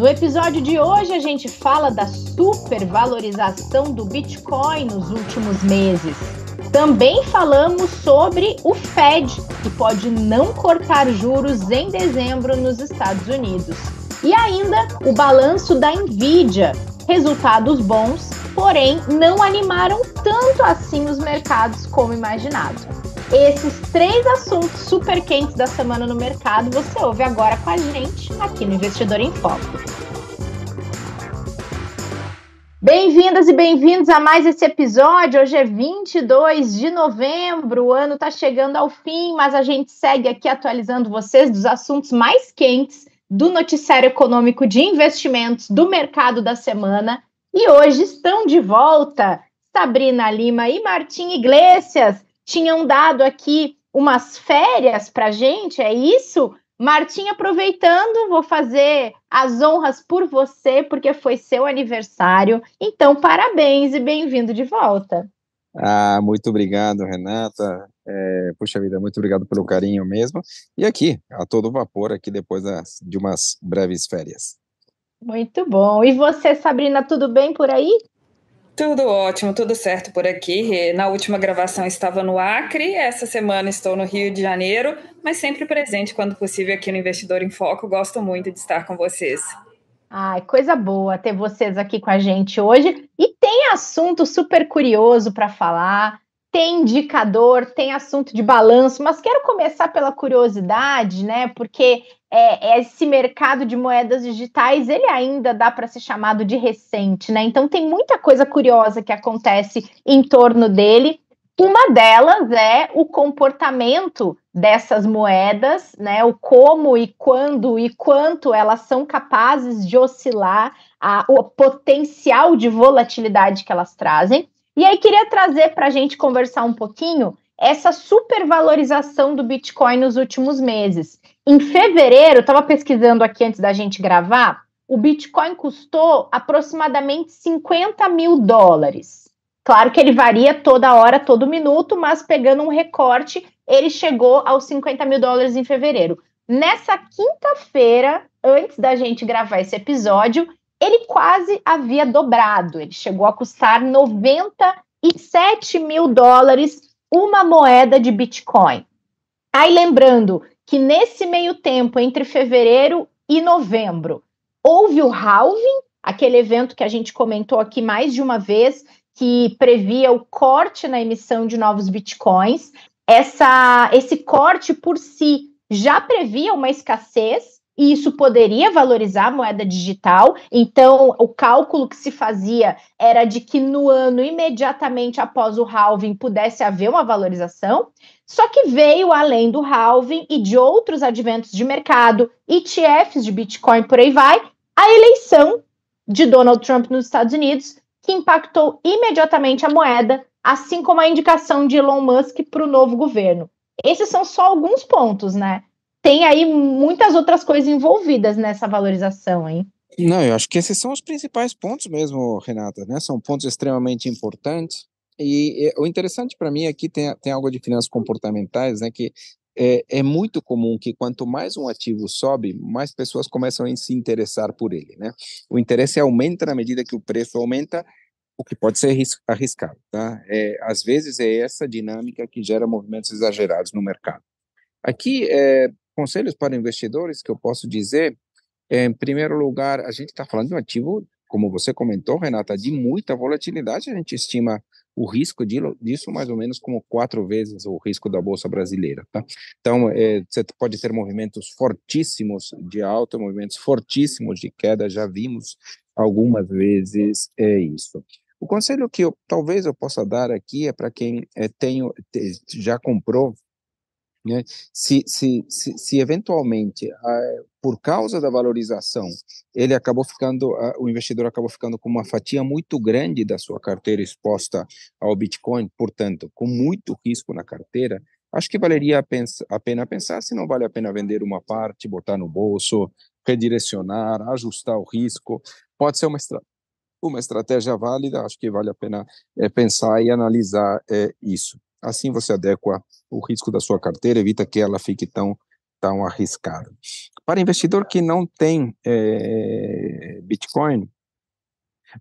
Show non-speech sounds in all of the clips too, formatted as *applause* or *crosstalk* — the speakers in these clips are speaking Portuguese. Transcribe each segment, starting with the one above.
No episódio de hoje, a gente fala da supervalorização do Bitcoin nos últimos meses. Também falamos sobre o Fed, que pode não cortar juros em dezembro nos Estados Unidos. E ainda o balanço da Nvidia. Resultados bons, porém não animaram tanto assim os mercados como imaginado. Esses três assuntos super quentes da semana no mercado você ouve agora com a gente aqui no Investidor em Foco. Bem-vindas e bem-vindos a mais esse episódio. Hoje é 22 de novembro, o ano está chegando ao fim, mas a gente segue aqui atualizando vocês dos assuntos mais quentes do noticiário econômico de investimentos do mercado da semana. E hoje estão de volta Sabrina Lima e Martim Iglesias tinham dado aqui umas férias para gente, é isso? Martim, aproveitando, vou fazer as honras por você, porque foi seu aniversário. Então, parabéns e bem-vindo de volta. Ah, muito obrigado, Renata. É, puxa vida, muito obrigado pelo carinho mesmo. E aqui, a todo vapor, aqui depois das, de umas breves férias. Muito bom. E você, Sabrina, tudo bem por aí? Tudo ótimo, tudo certo por aqui. Na última gravação estava no Acre, essa semana estou no Rio de Janeiro, mas sempre presente quando possível aqui no Investidor em Foco. Gosto muito de estar com vocês. Ai, coisa boa ter vocês aqui com a gente hoje. E tem assunto super curioso para falar tem indicador, tem assunto de balanço, mas quero começar pela curiosidade, né? Porque é, é esse mercado de moedas digitais, ele ainda dá para ser chamado de recente, né? Então tem muita coisa curiosa que acontece em torno dele. Uma delas é o comportamento dessas moedas, né? O como e quando e quanto elas são capazes de oscilar, a, o potencial de volatilidade que elas trazem. E aí queria trazer para a gente conversar um pouquinho essa supervalorização do Bitcoin nos últimos meses. Em fevereiro, estava pesquisando aqui antes da gente gravar, o Bitcoin custou aproximadamente 50 mil dólares. Claro que ele varia toda hora, todo minuto, mas pegando um recorte, ele chegou aos 50 mil dólares em fevereiro. Nessa quinta-feira, antes da gente gravar esse episódio, ele quase havia dobrado, ele chegou a custar 97 mil dólares uma moeda de Bitcoin. Aí lembrando que nesse meio tempo, entre fevereiro e novembro, houve o halving, aquele evento que a gente comentou aqui mais de uma vez, que previa o corte na emissão de novos bitcoins. Essa, esse corte por si já previa uma escassez e isso poderia valorizar a moeda digital. Então, o cálculo que se fazia era de que no ano imediatamente após o halving pudesse haver uma valorização. Só que veio além do halving e de outros adventos de mercado, ETFs de Bitcoin, por aí vai, a eleição de Donald Trump nos Estados Unidos, que impactou imediatamente a moeda, assim como a indicação de Elon Musk para o novo governo. Esses são só alguns pontos, né? tem aí muitas outras coisas envolvidas nessa valorização, hein? Não, eu acho que esses são os principais pontos mesmo, Renata, né? São pontos extremamente importantes. E, e o interessante para mim aqui é tem, tem algo de finanças comportamentais, né? Que é, é, muito comum que quanto mais um ativo sobe, mais pessoas começam a se interessar por ele, né? O interesse aumenta na medida que o preço aumenta, o que pode ser arriscado, tá? É, às vezes é essa dinâmica que gera movimentos exagerados no mercado. Aqui, é, conselhos para investidores que eu posso dizer, eh, em primeiro lugar, a gente está falando de um ativo, como você comentou, Renata, de muita volatilidade. A gente estima o risco disso mais ou menos como quatro vezes o risco da bolsa brasileira. Tá? Então, é, eh, você pode ter movimentos fortíssimos de alta, movimentos fortíssimos de queda. Já vimos algumas vezes é isso. O conselho que eu, talvez eu possa dar aqui é para quem é, tenho, já comprou né? Se, se, se, se, eventualmente, ah, por causa da valorização, ele acabou ficando, ah, o investidor acabou ficando com uma fatia muito grande da sua carteira exposta ao Bitcoin, portanto, com muito risco na carteira, acho que valeria a, a pena pensar se não vale a pena vender uma parte, botar no bolso, redirecionar, ajustar o risco. Pode ser uma, estra uma estratégia válida, acho que vale a pena é, pensar e analisar é, isso. Assim você adequa o risco da sua carteira, evita que ela fique tão, tão arriscada. Para investidor que não tem é, Bitcoin,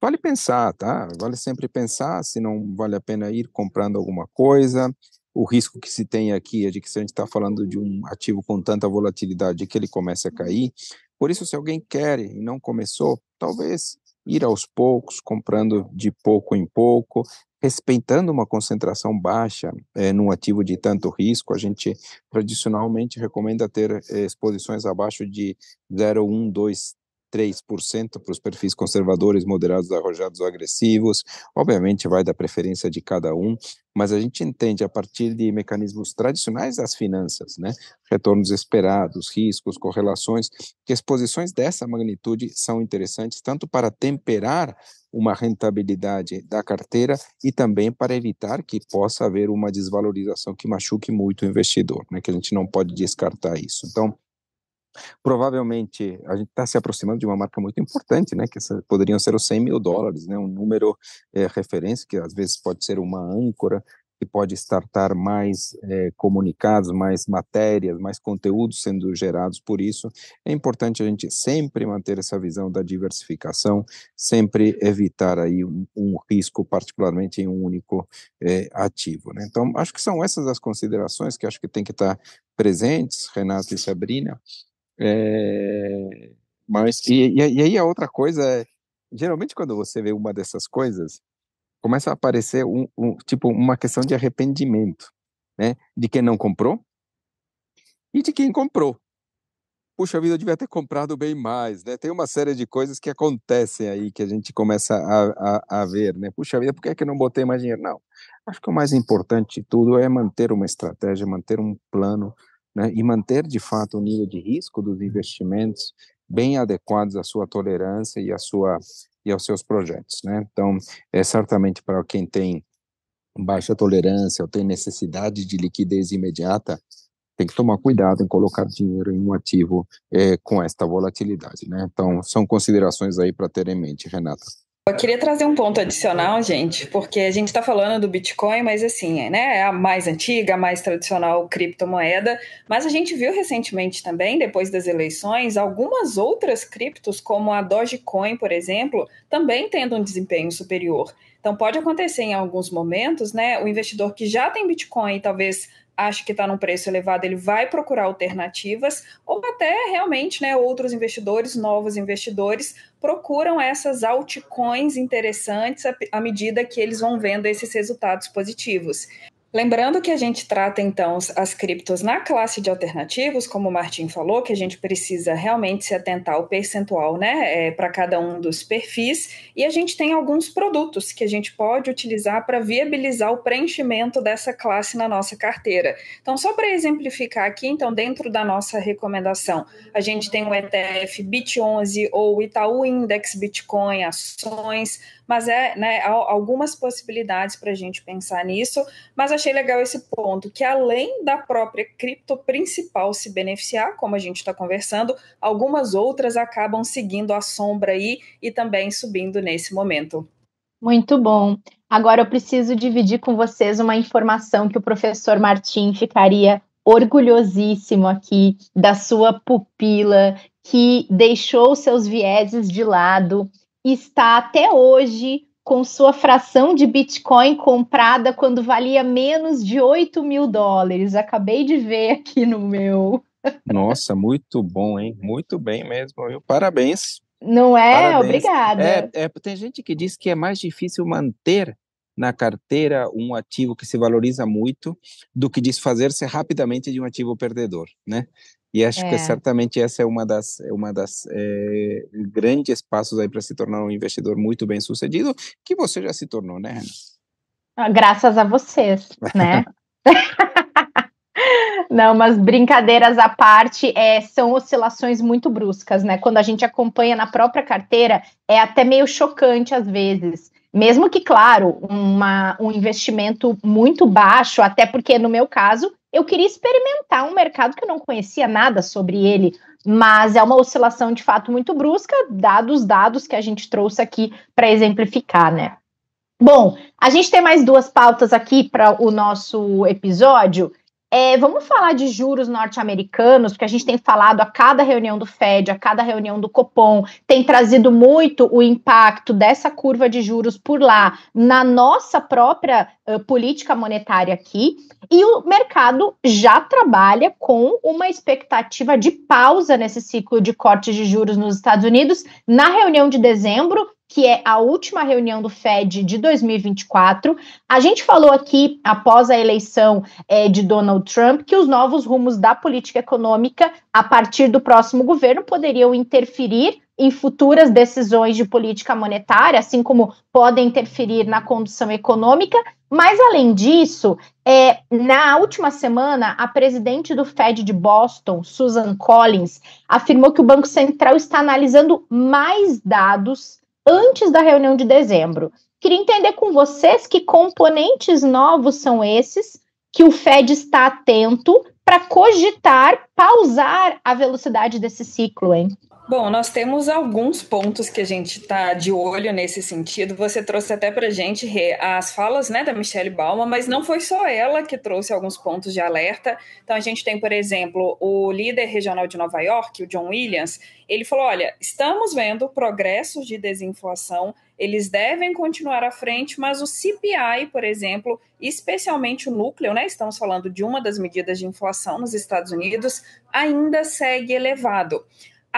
vale pensar, tá? Vale sempre pensar se não vale a pena ir comprando alguma coisa. O risco que se tem aqui é de que se a gente está falando de um ativo com tanta volatilidade que ele comece a cair. Por isso, se alguém quer e não começou, talvez ir aos poucos, comprando de pouco em pouco, respeitando uma concentração baixa é, num ativo de tanto risco, a gente tradicionalmente recomenda ter eh, exposições abaixo de 0,1, 2, 3% para os perfis conservadores, moderados, arrojados ou agressivos. Obviamente vai da preferência de cada um, mas a gente entende a partir de mecanismos tradicionais das finanças, né? Retornos esperados, riscos, correlações, que exposições dessa magnitude são interessantes tanto para temperar uma rentabilidade da carteira e também para evitar que possa haver uma desvalorização que machuque muito o investidor, né? que a gente não pode descartar isso. Então, provavelmente a gente está se aproximando de uma marca muito importante, né? Que poderiam ser os 100 mil dólares, né? Um número é, referência que às vezes pode ser uma âncora que pode startar mais é, comunicados, mais matérias, mais conteúdos sendo gerados por isso. É importante a gente sempre manter essa visão da diversificação, sempre evitar aí um, um risco, particularmente em um único é, ativo. Né? Então, acho que são essas as considerações que acho que tem que estar presentes, Renato e Sabrina. É, mas e, e aí a outra coisa é, geralmente quando você vê uma dessas coisas começa a aparecer um, um, tipo uma questão de arrependimento, né? De quem não comprou e de quem comprou. Puxa vida, eu devia ter comprado bem mais, né? Tem uma série de coisas que acontecem aí que a gente começa a, a, a ver, né? Puxa vida, por que, é que eu não botei mais dinheiro? Não, acho que o mais importante de tudo é manter uma estratégia, manter um plano, né? E manter, de fato, o nível de risco dos investimentos bem adequados à sua tolerância e à sua e aos seus projetos, né? Então, é certamente para quem tem baixa tolerância ou tem necessidade de liquidez imediata, tem que tomar cuidado em colocar dinheiro em um ativo é, com esta volatilidade, né? Então, são considerações aí para ter em mente, Renata. Eu queria trazer um ponto adicional, gente, porque a gente está falando do Bitcoin, mas assim, né, é a mais antiga, a mais tradicional criptomoeda, mas a gente viu recentemente também, depois das eleições, algumas outras criptos, como a Dogecoin, por exemplo, também tendo um desempenho superior. Então pode acontecer em alguns momentos, né, o investidor que já tem Bitcoin, talvez acha que está num preço elevado, ele vai procurar alternativas, ou até realmente né, outros investidores, novos investidores, procuram essas altcoins interessantes à medida que eles vão vendo esses resultados positivos. Lembrando que a gente trata então as criptos na classe de alternativos, como o Martin falou, que a gente precisa realmente se atentar ao percentual né, é, para cada um dos perfis, e a gente tem alguns produtos que a gente pode utilizar para viabilizar o preenchimento dessa classe na nossa carteira. Então, só para exemplificar aqui, então, dentro da nossa recomendação, a gente tem o ETF BIT11 ou Itaú Index Bitcoin, ações, mas é né, algumas possibilidades para a gente pensar nisso. Mas achei legal esse ponto, que além da própria cripto principal se beneficiar, como a gente está conversando, algumas outras acabam seguindo a sombra aí e também subindo nesse momento. Muito bom. Agora eu preciso dividir com vocês uma informação que o professor Martim ficaria orgulhosíssimo aqui da sua pupila que deixou seus vieses de lado está até hoje com sua fração de Bitcoin comprada quando valia menos de 8 mil dólares. Acabei de ver aqui no meu. Nossa, muito bom, hein? Muito bem mesmo, viu? Parabéns. Não é? Parabéns. Obrigada. É, é, tem gente que diz que é mais difícil manter na carteira um ativo que se valoriza muito do que desfazer-se rapidamente de um ativo perdedor, né? E acho é. que certamente essa é uma das, é uma das é, grandes passos aí para se tornar um investidor muito bem sucedido, que você já se tornou, né, ah, Graças a vocês, né? *laughs* Não, mas brincadeiras à parte, é, são oscilações muito bruscas, né? Quando a gente acompanha na própria carteira, é até meio chocante às vezes. Mesmo que, claro, uma, um investimento muito baixo, até porque no meu caso, eu queria experimentar um mercado que eu não conhecia nada sobre ele, mas é uma oscilação de fato muito brusca, dados os dados que a gente trouxe aqui para exemplificar, né? Bom, a gente tem mais duas pautas aqui para o nosso episódio. É, vamos falar de juros norte-americanos, porque a gente tem falado a cada reunião do Fed, a cada reunião do Copom, tem trazido muito o impacto dessa curva de juros por lá na nossa própria uh, política monetária aqui. E o mercado já trabalha com uma expectativa de pausa nesse ciclo de cortes de juros nos Estados Unidos na reunião de dezembro que é a última reunião do Fed de 2024. A gente falou aqui, após a eleição é, de Donald Trump, que os novos rumos da política econômica, a partir do próximo governo, poderiam interferir em futuras decisões de política monetária, assim como podem interferir na condução econômica. Mas, além disso, é, na última semana, a presidente do Fed de Boston, Susan Collins, afirmou que o Banco Central está analisando mais dados antes da reunião de dezembro. Queria entender com vocês que componentes novos são esses que o Fed está atento para cogitar, pausar a velocidade desse ciclo, hein? Bom, nós temos alguns pontos que a gente está de olho nesse sentido. Você trouxe até para a gente as falas né, da Michelle Balma, mas não foi só ela que trouxe alguns pontos de alerta. Então, a gente tem, por exemplo, o líder regional de Nova York, o John Williams, ele falou: olha, estamos vendo progressos de desinflação, eles devem continuar à frente, mas o CPI, por exemplo, especialmente o núcleo, né? Estamos falando de uma das medidas de inflação nos Estados Unidos, ainda segue elevado.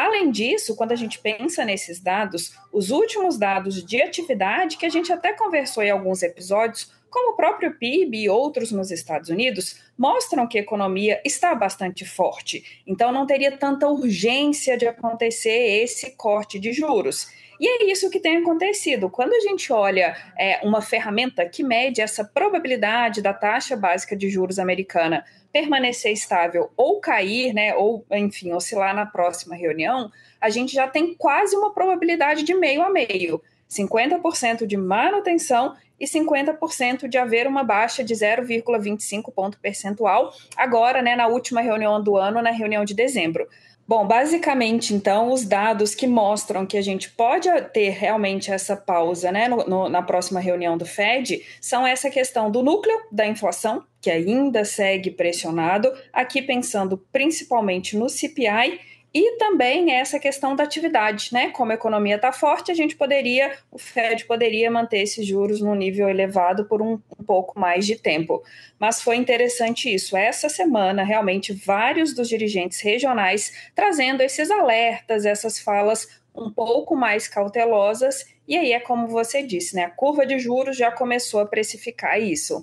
Além disso, quando a gente pensa nesses dados, os últimos dados de atividade, que a gente até conversou em alguns episódios, como o próprio PIB e outros nos Estados Unidos, mostram que a economia está bastante forte. Então, não teria tanta urgência de acontecer esse corte de juros. E é isso que tem acontecido. Quando a gente olha é, uma ferramenta que mede essa probabilidade da taxa básica de juros americana permanecer estável ou cair, né, ou enfim, oscilar na próxima reunião, a gente já tem quase uma probabilidade de meio a meio. 50% de manutenção e 50% de haver uma baixa de 0,25 ponto percentual agora, né, na última reunião do ano, na reunião de dezembro. Bom, basicamente, então, os dados que mostram que a gente pode ter realmente essa pausa né, no, no, na próxima reunião do Fed são essa questão do núcleo da inflação, que ainda segue pressionado, aqui pensando principalmente no CPI e também essa questão da atividade, né? Como a economia está forte, a gente poderia, o Fed poderia manter esses juros num nível elevado por um, um, pouco mais de tempo. Mas foi interessante isso. Essa semana, realmente, vários dos dirigentes regionais trazendo esses alertas, essas falas um pouco mais cautelosas. E aí é como você disse, né? A curva de juros já começou a precificar isso.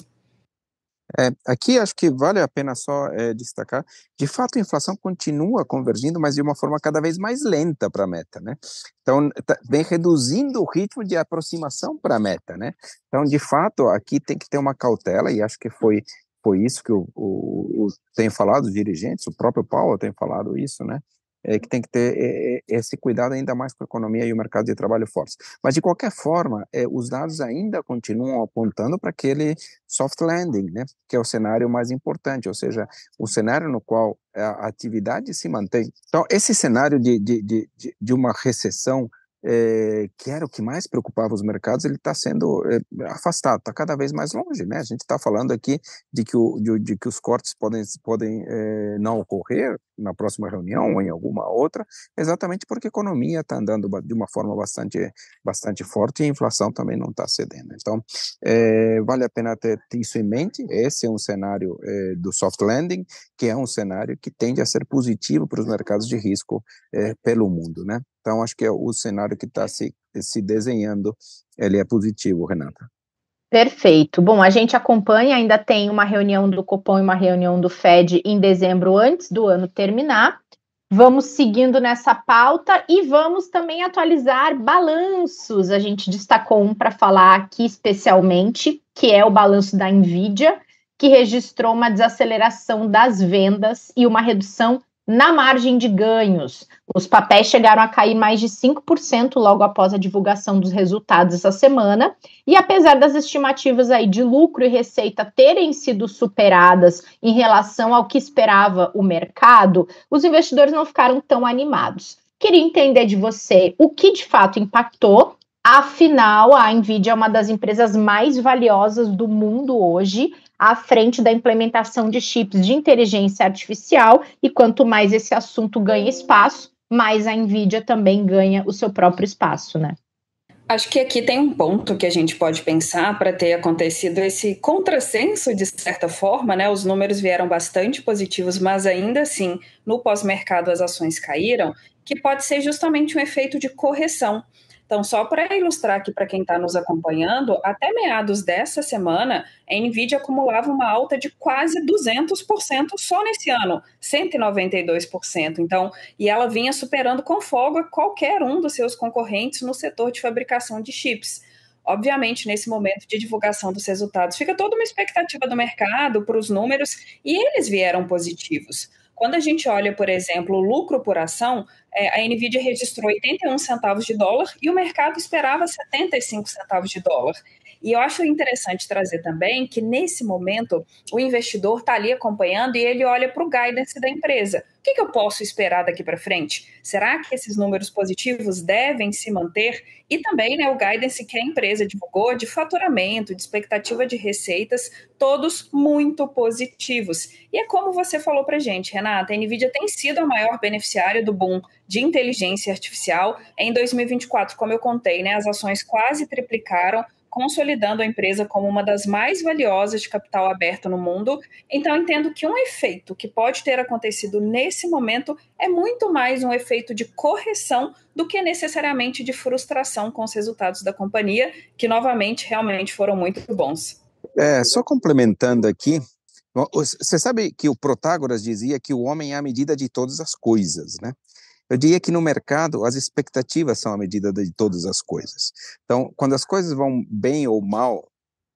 É, aqui acho que vale a pena só é, destacar, de fato a inflação continua convergindo, mas de uma forma cada vez mais lenta para a meta, né? Então tá, vem reduzindo o ritmo de aproximação para a meta, né? Então de fato aqui tem que ter uma cautela e acho que foi foi isso que o eu, eu falado, os dirigentes, o próprio Paulo tem falado isso, né? é, que tem que ter é, é, esse cuidado ainda mais com a economia e o mercado de trabalho fortes. Mas, de qualquer forma, é, os dados ainda continuam apontando para aquele soft landing, né, que é o cenário mais importante, ou seja, o cenário no qual a atividade se mantém. Então, esse cenário de, de, de, de uma recessão é, que era o que mais preocupava os mercados, ele está sendo é, afastado, está cada vez mais longe. Né? A gente está falando aqui de que, o, de, de que os cortes podem, podem é, não ocorrer na próxima reunião ou em alguma outra, exatamente porque a economia está andando de uma forma bastante, bastante forte e a inflação também não está cedendo. Então, vale a pena ter isso em mente. Esse é um cenário do soft landing, que é um cenário que tende a ser positivo para os mercados de risco pelo mundo. Né? Então, acho que é o cenário que está se, se desenhando ele é positivo, Renata. Perfeito. Bom, a gente acompanha, ainda tem uma reunião do Copom e uma reunião do Fed em dezembro, antes do ano terminar. Vamos seguindo nessa pauta e vamos também atualizar balanços. A gente destacou um para falar aqui especialmente, que é o balanço da Nvidia, que registrou uma desaceleração das vendas e uma redução na margem de ganhos, os papéis chegaram a cair mais de 5% logo após a divulgação dos resultados essa semana, e apesar das estimativas aí de lucro e receita terem sido superadas em relação ao que esperava o mercado, os investidores não ficaram tão animados. Queria entender de você o que de fato impactou Afinal, a Nvidia é uma das empresas mais valiosas do mundo hoje à frente da implementação de chips de inteligência artificial, e quanto mais esse assunto ganha espaço, mais a Nvidia também ganha o seu próprio espaço, né? Acho que aqui tem um ponto que a gente pode pensar para ter acontecido esse contrassenso, de certa forma, né? Os números vieram bastante positivos, mas ainda assim, no pós-mercado as ações caíram, que pode ser justamente um efeito de correção. Então, só para ilustrar aqui para quem está nos acompanhando, até meados dessa semana, a Nvidia acumulava uma alta de quase 200% só nesse ano, 192%. Então, e ela vinha superando com folga qualquer um dos seus concorrentes no setor de fabricação de chips. Obviamente, nesse momento de divulgação dos resultados, fica toda uma expectativa do mercado para os números e eles vieram positivos. Quando a gente olha, por exemplo, o lucro por ação, é, a Nvidia registrou 81 centavos de dólar e o mercado esperava 75 centavos de dólar. E eu acho interessante trazer também que, nesse momento, o investidor está ali acompanhando e ele olha para o guidance da empresa que, que eu posso esperar daqui para frente? Será que esses números positivos devem se manter? E também né, o guidance que a empresa divulgou de faturamento, de expectativa de receitas, todos muito positivos. E é como você falou para gente, Renata, a NVIDIA tem sido a maior beneficiária do boom de inteligência artificial. Em 2024, como eu contei, né, as ações quase triplicaram, consolidando a empresa como uma das mais valiosas de capital aberto no mundo. Então, entendo que um efeito que pode ter acontecido nesse momento é muito mais um efeito de correção do que necessariamente de frustração com os resultados da companhia, que novamente realmente foram muito bons. É, só complementando aqui, você sabe que o Protágoras dizia que o homem é a medida de todas as coisas, né? Eu diria que no mercado as expectativas são a medida de todas as coisas. Então, quando as coisas vão bem ou mal,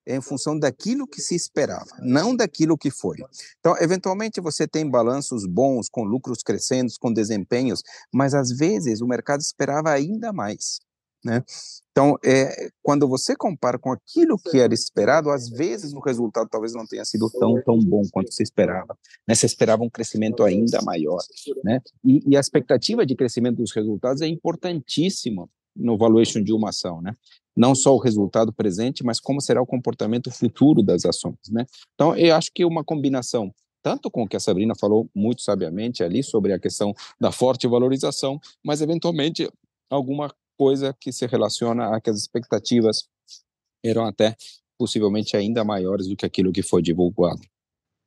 é em função daquilo que se esperava, não daquilo que foi. Então, eventualmente você tem balanços bons, com lucros crescendo, com desempenhos, mas às vezes o mercado esperava ainda mais. Né? Então, é, quando você compara com aquilo que era esperado, às vezes o resultado talvez não tenha sido tão, tão bom quanto se esperava. Né? Você esperava um crescimento ainda maior. Né? E, e a expectativa de crescimento dos resultados é importantíssima no valuation de uma ação. Né? Não só o resultado presente, mas como será o comportamento futuro das ações. Né? Então, eu acho que uma combinação tanto com o que a Sabrina falou muito sabiamente ali sobre a questão da forte valorização, mas eventualmente alguma coisa que se relaciona a que as expectativas eram até possivelmente ainda maiores do que aquilo que foi divulgado.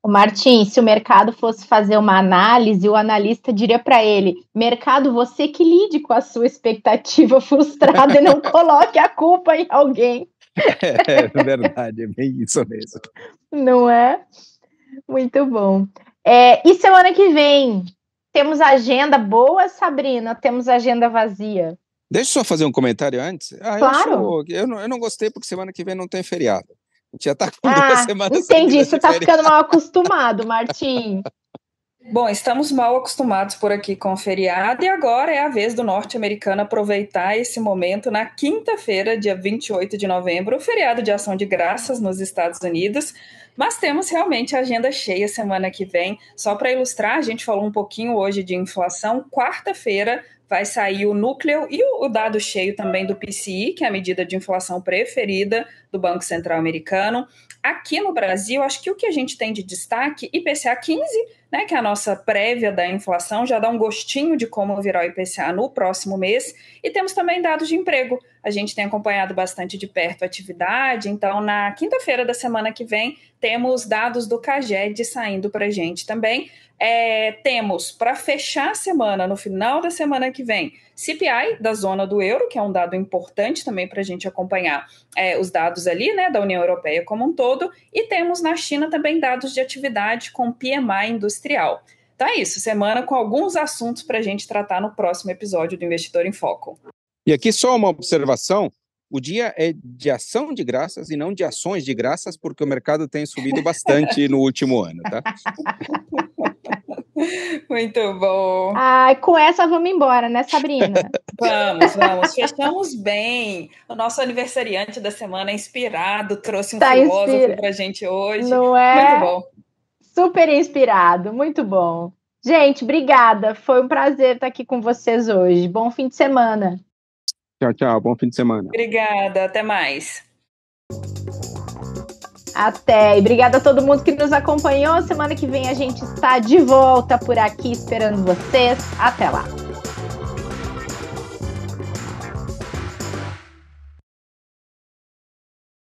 O Martin, se o mercado fosse fazer uma análise, o analista diria para ele: mercado, você que lide com a sua expectativa *laughs* frustrada e não coloque a culpa em alguém. É, é, verdade, é bem isso mesmo. Não é? Muito bom. É, e semana que vem, temos agenda boa, Sabrina? Temos agenda vazia? Deixa eu só fazer um comentário antes. Ah, claro. Eu, acho, eu, não, eu não gostei porque semana que vem não tem feriado. A gente já tá com ah, duas semanas. Entendi, você está ficando mal acostumado, Martim. *laughs* Bom, estamos mal acostumados por aqui com o feriado e agora é a vez do norte-americano aproveitar esse momento na quinta-feira, dia 28 de novembro, o feriado de ação de graças nos Estados Unidos. Mas temos realmente a agenda cheia semana que vem. Só para ilustrar, a gente falou um pouquinho hoje de inflação. Quarta-feira vai sair o núcleo e o dado cheio também do PCI, que é a medida de inflação preferida do Banco Central Americano. Aqui no Brasil, acho que o que a gente tem de destaque, IPCA 15, né, que é a nossa prévia da inflação, já dá um gostinho de como virá o IPCA no próximo mês. E temos também dados de emprego a gente tem acompanhado bastante de perto a atividade. Então, na quinta-feira da semana que vem, temos dados do CAGED saindo para a gente também. É, temos, para fechar a semana, no final da semana que vem, CPI da zona do euro, que é um dado importante também para a gente acompanhar é, os dados ali, né, da União Europeia como um todo. E temos na China também dados de atividade com PMI industrial. Então é isso, semana com alguns assuntos para a gente tratar no próximo episódio do Investidor em Foco. E aqui só uma observação: o dia é de ação de graças e não de ações de graças, porque o mercado tem subido *laughs* bastante no último ano, tá? *laughs* Muito bom. Ai, com essa vamos embora, né, Sabrina? *laughs* vamos, vamos. Fechamos bem. O nosso aniversariante da semana é inspirado trouxe um tá filósofo inspira. pra gente hoje. Não é? Muito bom. Super inspirado, muito bom. Gente, obrigada. Foi um prazer estar aqui com vocês hoje. Bom fim de semana. Tchau, tchau. Bom fim de semana. Obrigada. Até mais. Até. E obrigada a todo mundo que nos acompanhou. Semana que vem a gente está de volta por aqui esperando vocês. Até lá.